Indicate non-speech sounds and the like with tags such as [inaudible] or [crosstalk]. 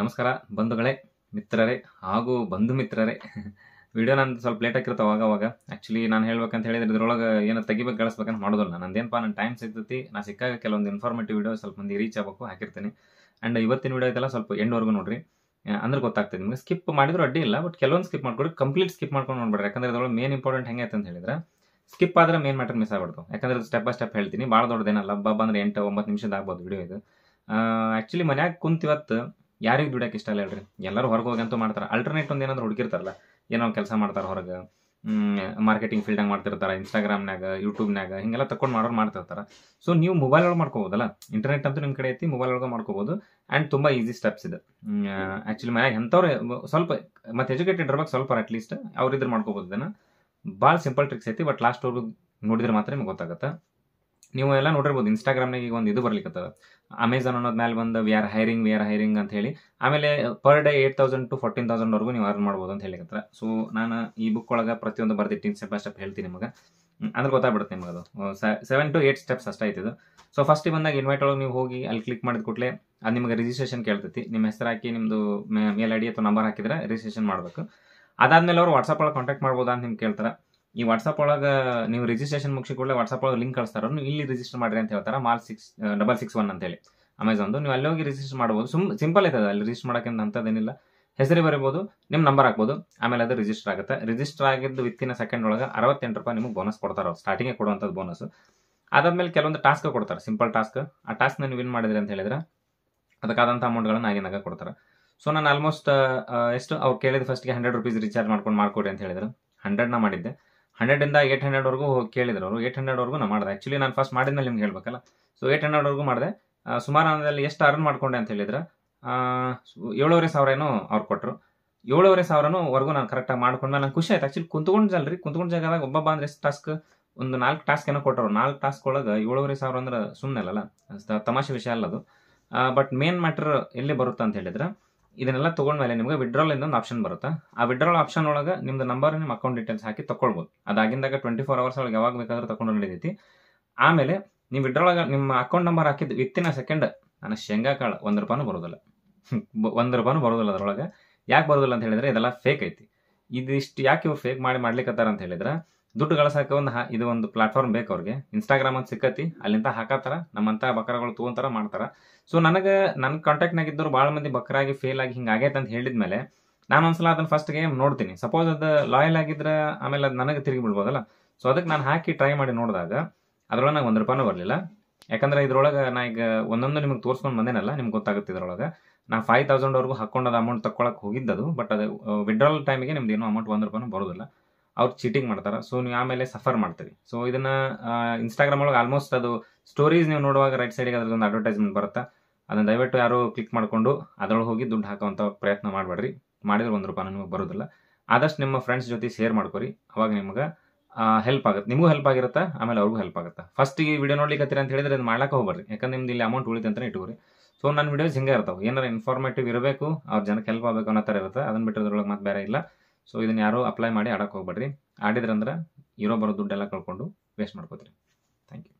ನಮಸ್ಕಾರ ಬಂಧುಗಳೇ ಮಿತ್ರರೇ ಹಾಗೂ ಬಂಧು ಮಿತ್ರರೇ ವಿಡಿಯೋ ನಾನು ಸ್ವಲ್ಪ ಲೇಟ್ ಆಗಿರ್ತಾವೆ ಅವಾಗ ಆ್ಯಕ್ಚುಲಿ ನಾನು ಹೇಳ್ಬೇಕಂತ ಹೇಳಿದ್ರೆ ಇದ್ರೊಳಗೆ ಏನೋ ತೆಗಿಬೇಕು ಕಳಿಸ್ಬೇಕಂತ ಮಾಡೋದಿಲ್ಲ ನಂದೇನಪ್ಪ ನನ್ನ ಟೈಮ್ ಸಿಗ್ತೈತಿ ನಾ ಸಿಕ್ಕಾಗ ಕೆಲವೊಂದು ಇನ್ಫಾರ್ಮೇಟಿವ್ ವಿಡಿಯೋ ಸ್ವಲ್ಪ ಮಂದಿ ರೀಚ್ ಆಗಬೇಕು ಹಾಕಿರ್ತೀನಿ ಆ್ಯಂಡ್ ಇವತ್ತಿನ ವಿಡಿಯೋ ಇದೆಲ್ಲ ಸ್ವಲ್ಪ ಎಂಡ್ವರೆಗೂ ನೋಡಿರಿ ಅಂದ್ರೆ ಗೊತ್ತಾಗ್ತದೆ ನಿಮಗೆ ಸ್ಕಿಪ್ ಮಾಡಿದ್ರು ಅಡ್ಡಿ ಇಲ್ಲ ಬಟ್ ಕೆಲವೊಂದು ಸ್ಕಿಪ್ ಮಾಡ್ಕೊಡಿ ಕಂಪ್ಲೀಟ್ ಸ್ಕಿಪ್ ಮಾಡ್ಕೊಂಡು ನೋಡ್ಬೇಡ ಯಾಕಂದ್ರೆ ಅದರೊಳಗೆ ಮೇನ್ ಇಂಪಾರ್ಟೆಂಟ್ ಹೆಂಗೆ ಅಂತ ಹೇಳಿದ್ರೆ ಸ್ಕಿಪ್ ಆದರೆ ಮೇನ್ ಮ್ಯಾಟರ್ ಮಿಸ್ ಆಗ್ಬಿಡ್ತು ಯಾಕಂದ್ರೆ ಸ್ಟೆಪ್ ಬೈ ಸ್ಟೆಪ್ ಹೇಳ್ತೀನಿ ಭಾಳ ದೊಡ್ಡದೇನಲ್ಲ ಲಬ್ಬ ಬಂದ್ರೆ ಎಂಟು ಒಂಬತ್ತು ನಿಮಿಷದ ಆಗ್ಬೋದು ವಿಡಿಯೋ ಇದು ಆ್ಯಕ್ಚುಲಿ ಮನ್ಯಾಗ ಕುಂತಿವತ್ತು ಯಾರಿಗೆ ದುಡಿಯೋಕೆ ಇಷ್ಟ ಇಲ್ಲ ಹೇಳ್ರಿ ಎಲ್ಲರೂ ಹೊರಗೆ ಹೋಗಂತೂ ಮಾಡ್ತಾರೆ ಅಲ್ಟರ್ನೇಟ್ ಒಂದು ಏನಾದ್ರು ಹುಡುಕಿರ್ತಾರಲ್ಲ ಏನೋ ಕೆಲಸ ಮಾಡ್ತಾರೆ ಹೊರಗೆ ಮಾರ್ಕೆಟಿಂಗ್ ಫೀಲ್ಡಾಗ ಮಾಡ್ತಿರ್ತಾರೆ ಇನ್ಸ್ಟಾಗ್ರಾಮ್ನಾಗ ಯೂಟ್ಯೂಬ್ನಾಗ ಹಿಂಗೆಲ್ಲ ತಕೊಂಡು ಮಾಡೋರು ಮಾಡ್ತಿರ್ತಾರೆ ಸೊ ನೀವು ಮೊಬೈಲ್ ಒಳಗೆ ಮಾಡ್ಕೋಬೋದಲ್ಲ ಇಂಟರ್ನೆಟ್ ಅಂತೂ ನಿಮ್ಮ ಕಡೆ ಐತಿ ಮೊಬೈಲ್ ಒಳಗೆ ಮಾಡ್ಕೋಬೋದು ಆ್ಯಂಡ್ ತುಂಬ ಈಸಿ ಸ್ಟೆಪ್ಸ್ ಇದೆ ಆ್ಯಕ್ಚುಲಿ ಮನೆಯಾಗ ಎಂಥವ್ರು ಸ್ವಲ್ಪ ಮತ್ತು ಎಜುಕೇಟೆಡ್ ಇರ್ಬೇಕು ಸ್ವಲ್ಪ ಅಟ್ಲೀಸ್ಟ್ ಅವ್ರಿದ್ರೆ ಮಾಡ್ಕೋಬೋದು ಇದನ್ನು ಭಾಳ ಸಿಂಪಲ್ ಟ್ರಿಕ್ಸ್ ಐತಿ ಬಟ್ ಲಾಸ್ಟ್ ಅವ್ರಿಗೆ ನೋಡಿದ್ರೆ ಮಾತ್ರ ನಿಮ್ಗೆ ಗೊತ್ತಾಗುತ್ತೆ ನೀವು ಎಲ್ಲ ನೋಡಿರ್ಬೋದು ಇನ್ಸ್ಟಾಗ್ರಾಮ್ನಾಗ ಈಗ ಒಂದು ಇದು ಬರ್ಲಿಕ್ಕತ್ತದ ಅಮೆಝಾನ್ ಅನ್ನೋದು ಮೇಲೆ ಬಂದು we are hiring we are hiring ಅಂತ ಹೇಳಿ ಆಮೇಲೆ per day eight thousand to fourteen ತೌಸಂಡ್ವರೆಗೂ ನೀವು ಅರ್ನ್ ಮಾಡ್ಬೋದು ಅಂತ ಹೇಳಿಕತ್ತರ ಸೊ ನಾನು ಈ ಬುಕ್ ಒಳಗೆ ಪ್ರತಿಯೊಂದು ಬರ್ದಿಟ್ಟಿನಿ ಸ್ಟೆಪ್ ಬೈ ಸ್ಟೆಪ್ ಹೇಳ್ತೀನಿ ನಿಮಗೆ ಅಂದ್ರೆ ಗೊತ್ತಾಗ್ಬಿಡುತ್ತೆ ನಿಮಗೆ ಅದು ಸೆವೆನ್ ಟು ಏಟ್ ಸ್ಟೆಪ್ಸ್ ಅಷ್ಟೇ ಆಯ್ತಿದ್ದು ಸೊ ಫಸ್ಟ್ ಬಂದಾಗ ಇನ್ವೈಟ್ ಒಳಗೆ ನೀವು ಹೋಗಿ ಅಲ್ಲಿ ಕ್ಲಿಕ್ ಮಾಡಿದ ಕೂಡಲೇ ಅದು ನಿಮಗೆ ರಿಜಿಸ್ಟ್ರೇಷನ್ ಕೇಳ್ತೈತಿ ನಿಮ್ಮ ಹೆಸರು ಹಾಕಿ ನಿಮ್ಮದು ಮೇಲ್ ಐ ಡಿ ಅಥವಾ ನಂಬರ್ ಹಾಕಿದ್ರೆ ರಿಜಿಸ್ಟ್ರೇಷನ್ ಮಾಡಬೇಕು ಅದಾದ್ಮೇಲೆ ಅವರು ವಾಟ್ಸಪ್ ಒಳಗೆ ಕಾಂಟ್ಯಾಕ್ಟ್ ಮಾಡ್ಬೋದಾ ಅಂತ ನಿಮ್ಗೆ ಕೇಳ್ತಾರೆ ಈ ವಾಟ್ಸಪ್ ಒಳಗೆ ನೀವು ರಿಜಿಸ್ಟ್ರೇಷನ್ ಮುಗಿಸಿ ಕೂಡಲೇ ವಾಟ್ಸಪ್ ಒಳಗೆ ಲಿಂಕ್ ಕಳಿಸ್ತಾರ ನೀವು ಇಲ್ಲಿ ರಿಜಿಸ್ಟರ್ ಮಾಡಿರಿ ಅಂತ ಹೇಳ್ತಾರೆ ಮಾಲ್ ಸಿಕ್ಸ್ ಡಬಲ್ ಸಿಕ್ಸ್ ಒನ್ ಅಂತೇಳಿ ಅಮೆಝಾನ್ದು ನೀವು ಅಲ್ಲಿ ಹೋಗಿ ರಿಜಿಸ್ಟರ್ ಮಾಡ್ಬೋದು ಸುಮ್ ಸಿಂಪಲ್ ಐತದ ಅಲ್ಲಿ ರಿಜಿಸ್ಟರ್ ಮಾಡೋಕ್ಕಿಂತ ಅಂಥದ್ದೇನಿಲ್ಲ ಹೆಸರು ಬರಿಬೋದು ನಿಮ್ಮ ನಂಬರ್ ಹಾಕ್ಬೋದು ಆಮೇಲೆ ಅದು ರಿಜಿಸ್ಟರ್ ಆಗುತ್ತೆ ರಿಜಿಸ್ಟರ್ ಆಗಿದ್ದು ಇನ್ ಸೆಕೆಂಡ್ ಒಳಗೆ ಅರವತ್ತೆಂಟು ರೂಪಾಯಿ ನಿಮಗೆ ಬೋನಸ್ ಕೊಡ್ತಾರೆ ಸ್ಟಾರ್ಟಿಂಗೇ ಕೊಡುವಂಥದ್ದು ಬೋನಸ್ ಅದಾದ್ಮೇಲೆ ಕೆಲವೊಂದು ಟಾಸ್ಕ್ ಕೊಡ್ತಾರೆ ಸಿಂಪಲ್ ಟಾಸ್ಕ್ ಆ ಟಾಸ್ಕ್ ನೀವು ವಿನ್ ಮಾಡಿದ್ರಿ ಅಂತ ಹೇಳಿದ್ರೆ ಅದಕ್ಕಾದಂಥ ಅಮೌಂಟ್ಗಳನ್ನ ಆಗಿನಾಗ ಕೊಡ್ತಾರೆ ಸೊ ನಾನು ಆಲ್ಮೋಸ್ಟ್ ಎಷ್ಟು ಅವ್ರು ಕೇಳಿದ ಗೆ ಹಂಡ್ರೆಡ್ ರುಪೀಸ್ ರಿಚಾರ್ಜ್ ಮಾಡ್ಕೊಂಡು ಮಾಡ್ಕೊಡಿ ಅಂತ ಹೇಳಿದ್ರು ಹಂಡ್ರೆಡ್ನ ಮಾಡಿದ್ದೆ ಇಂದ ಏಟ್ ಹಂಡ್ರೆಡ್ವರೆಗೂ ಕೇಳಿದ್ರು ಅವರು ಏಟ್ ವರ್ಗೂ ನಾನು ಮಾಡಿದೆ ಆಕ್ಚುಲಿ ನಾನು ಫಸ್ಟ್ ಮಾಡಿದ್ಮೇಲೆ ನಿಮ್ಗೆ ಹೇಳ್ಬೇಕಲ್ಲ ಸೊ ಏಟ್ ಹಂಡ್ರೆಡ್ವರೆಗೂ ಮಾಡಿದೆ ಸುಮಾರು ಹಣದಲ್ಲಿ ಎಷ್ಟು ಅರ್ನ್ ಮಾಡ್ಕೊಂಡೆ ಅಂತ ಹೇಳಿದ್ರೆ ಏಳುವರೆ ಸಾವಿರ ಏನೋ ಅವ್ರು ಕೊಟ್ಟರು ಏಳುವರೆ ವರ್ಗೂ ನಾನು ಕರೆಕ್ಟಾಗಿ ಮಾಡ್ಕೊಂಡ್ಮೇಲೆ ನಂಗೆ ಖುಷಿ ಆಯ್ತು ಆ್ಯಕ್ಚುಲಿ ಜಲ್ರಿ ಕುಂತ್ಕೊಂಡು ಜಾಗದಾಗ ಒಬ್ಬ ಅಂದ್ರೆ ಎಷ್ಟು ಟಾಸ್ಕ್ ಒಂದು ನಾಲ್ಕು ಟಾಸ್ಕ್ ಏನೋ ಕೊಟ್ಟರು ನಾಲ್ಕು ಟಾಸ್ಕ್ ಒಳಗೆ ಏಳುವರೆ ಸಾವಿರ ಅಂದ್ರೆ ಸುಮ್ಮನೆ ಅಲ್ಲಲ್ಲ ತಮಾಷೆ ವಿಷಯ ಅಲ್ಲ ಅದು ಬಟ್ ಮೇನ್ ಮ್ಯಾಟ್ರ್ ಎಲ್ಲಿ ಬರುತ್ತೆ ಅಂತ ಹೇಳಿದ್ರೆ ಇದನ್ನೆಲ್ಲ ಮೇಲೆ ನಿಮಗೆ ವಿಡ್ರಾಲ್ ಒಂದು ಆಪ್ಷನ್ ಬರುತ್ತೆ ಆ ವಿಡ್ರಾಲ್ ಆಪ್ಷನ್ ಒಳಗೆ ನಿಮ್ದು ನಂಬರ್ ನಿಮ್ಮ ಅಕೌಂಟ್ ಡೀಟೇಲ್ಸ್ ಹಾಕಿ ತೊಗೊಳ್ಬೋದು ಅದಾಗಿಂದಾಗ ಟ್ವೆಂಟಿ ಫೋರ್ ಅವರ್ಸ್ ಒಳಗೆ ಯಾವಾಗ ಬೇಕಾದರೂ ತೊಗೊಂಡು ನಡೀತೈತಿ ಆಮೇಲೆ ನೀವು ವಿಡ್ರಾಲ್ ನಿಮ್ಮ ಅಕೌಂಟ್ ನಂಬರ್ ಹಾಕಿದ್ದು ವಿತ್ತಿನ ಸೆಕೆಂಡ್ ನಾನು ಶೇಂಗಾ ಕಾಳ ಒಂದು ರೂಪಾಯಿನೂ ಬರೋದಿಲ್ಲ [laughs] ಒಂದು ರೂಪಾಯಿ ಬರೋದಿಲ್ಲ ಅದರೊಳಗೆ ಯಾಕೆ ಬರೋದಿಲ್ಲ ಅಂತ ಹೇಳಿದ್ರೆ ಇದೆಲ್ಲ ಫೇಕ್ ಐತಿ ಇದಿಷ್ಟು ಯಾಕೆ ಇವು ಫೇಕ್ ಮಾಡಿ ಮಾಡ್ಲಿಕ್ಕತ್ತಾರ ಅಂತ ಹೇಳಿದ್ರೆ ದುಡ್ಡು ಗಳಿಸೋಕೆ ಒಂದು ಇದು ಒಂದು ಪ್ಲಾಟ್ಫಾರ್ಮ್ ಬೇಕು ಅವ್ರಿಗೆ ಇನ್ಸ್ಟಾಗ್ರಾಮ್ ಅಂತ ಸಿಕ್ಕತಿ ಅಲ್ಲಿಂದ ಹಾಕತ್ತಾರ ನಮ್ಮಂತ ಬಕರಗಳು ತೊಗೊಂತಾರ ಮಾಡ್ತಾರ ಸೊ ನನಗೆ ನನ್ನ ಕಾಂಟ್ಯಾಕ್ಟ್ನಾಗಿದ್ದರು ಭಾಳ ಮಂದಿ ಬಕರಾಗಿ ಫೇಲ್ ಆಗಿ ಹಿಂಗೆ ಆಗೈತೆ ಅಂತ ಹೇಳಿದ ಮೇಲೆ ನಾನು ಒಂದ್ಸಲ ಅದನ್ನ ಫಸ್ಟ್ ಗೇಮ್ ನೋಡ್ತೀನಿ ಸಪೋಸ್ ಅದು ಲಾಯಲ್ ಆಗಿದ್ರೆ ಆಮೇಲೆ ಅದು ನನಗೆ ತಿರುಗಿ ಬಿಡ್ಬೋದಲ್ಲ ಸೊ ಅದಕ್ಕೆ ನಾನು ಹಾಕಿ ಟ್ರೈ ಮಾಡಿ ನೋಡಿದಾಗ ಅದರೊಳಗೆ ನಂಗೆ ಒಂದು ರೂಪಾಯಿನೂ ಬರಲಿಲ್ಲ ಯಾಕಂದ್ರೆ ಇದ್ರೊಳಗೆ ನಾ ಈಗ ಒಂದೊಂದು ನಿಮಗೆ ತೋರಿಸ್ಕೊಂಡು ಬಂದೇನಲ್ಲ ನಿಮ್ಗೆ ಗೊತ್ತಾಗುತ್ತೆ ಇದ್ರೊಳಗೆ ನಾ ಫೈವ್ ತೌಸಂಡ್ವರೆಗೂ ಹಾಕೊಂಡು ಅದು ಅಮೌಂಟ್ ಹೋಗಿದ್ದ ಹೋಗಿದ್ದದು ಬಟ್ ಅದು ವಿಡ್ರಾಲ್ ಟೈಮಿಗೆ ನಿಮ್ದು ಏನೋ ಅಮೌಂಟ್ ಒಂದು ರೂಪಾಯಿನೂ ಬರೋದಿಲ್ಲ ಅವ್ರು ಚೀಟಿಂಗ್ ಮಾಡ್ತಾರ ಸೊ ನೀವು ಆಮೇಲೆ ಸಫರ್ ಮಾಡ್ತೀರಿ ಸೊ ಇದನ್ನ ಇನ್ಸ್ಟಾಗ್ರಾಮ್ ಒಳಗೆ ಆಲ್ಮೋಸ್ಟ್ ಅದು ಸ್ಟೋರೀಸ್ ನೀವು ನೋಡುವಾಗ ರೈಟ್ ಸೈಡಿಗೆ ಒಂದು ಅಡ್ವರ್ಟೈಸ್ಮೆಂಟ್ ಬರುತ್ತೆ ಅದನ್ನ ದಯವಿಟ್ಟು ಯಾರು ಕ್ಲಿಕ್ ಮಾಡ್ಕೊಂಡು ಅದ್ರೊಳಗೆ ಹೋಗಿ ದುಡ್ಡು ಹಾಕುವಂಥ ಪ್ರಯತ್ನ ಮಾಡಬೇಡ್ರಿ ಮಾಡಿದ್ರೆ ಒಂದು ರೂಪಾಯಿ ನಿಮಗೆ ಬರೋದಿಲ್ಲ ಆದಷ್ಟು ನಿಮ್ಮ ಫ್ರೆಂಡ್ಸ್ ಜೊತೆ ಶೇರ್ ಮಾಡ್ಕೊರಿ ಅವಾಗ ನಿಮ್ಗೆ ಹೆಲ್ಪ್ ಆಗುತ್ತೆ ನಿಮಗೂ ಹೆಲ್ಪ್ ಆಗಿರುತ್ತೆ ಆಮೇಲೆ ಅವ್ರಿಗೂ ಹೆಲ್ಪ್ ಆಗುತ್ತೆ ಫಸ್ಟ್ ಈ ವಿಡಿಯೋ ನೋಡ್ಲಿಕ್ಕೆ ಅಂತ ಹೇಳಿದ್ರೆ ಅದ್ ಮಾಡ್ಲಾಕ ಹೋಗ್ಬಾರ್ರಿ ಯಾಕಂದ್ರೆ ನಿಮ್ದು ಇಲ್ಲಿ ಅಮೌಂಟ್ ಉಳಿತಂತ ಇಟ್ಕೋರಿ ಸೊ ನನ್ನ ವಿಡಿಯೋಸ್ ಹಿಂಗೆ ಇರ್ತಾವೆ ಏನಾರ ಇನ್ಫಾರ್ಮೇಟಿವ್ ಇರಬೇಕು ಅವ್ರ ಜನಕ್ಕೆ ಹೆಲ್ಪ್ ಆಗಬೇಕು ಅನ್ನೋ ಥರ ಇರುತ್ತೆ ಅದನ್ನ ಬಿಟ್ಟರೆ ಅದ್ರೊಳಗೆ ಮತ್ತೆ ಬೇರೆ ಇಲ್ಲ ಸೊ ಇದನ್ನು ಯಾರೋ ಅಪ್ಲೈ ಮಾಡಿ ಆಡೋಕೆ ಹೋಗ್ಬೇಡ್ರಿ ಆಡಿದ್ರಂದ್ರೆ ಇರೋ ಬರೋ ದುಡ್ಡೆಲ್ಲ ಕಳ್ಕೊಂಡು ವೇಸ್ಟ್ ಮಾಡ್ಕೋತೀರಿ ಥ್ಯಾಂಕ್ ಯು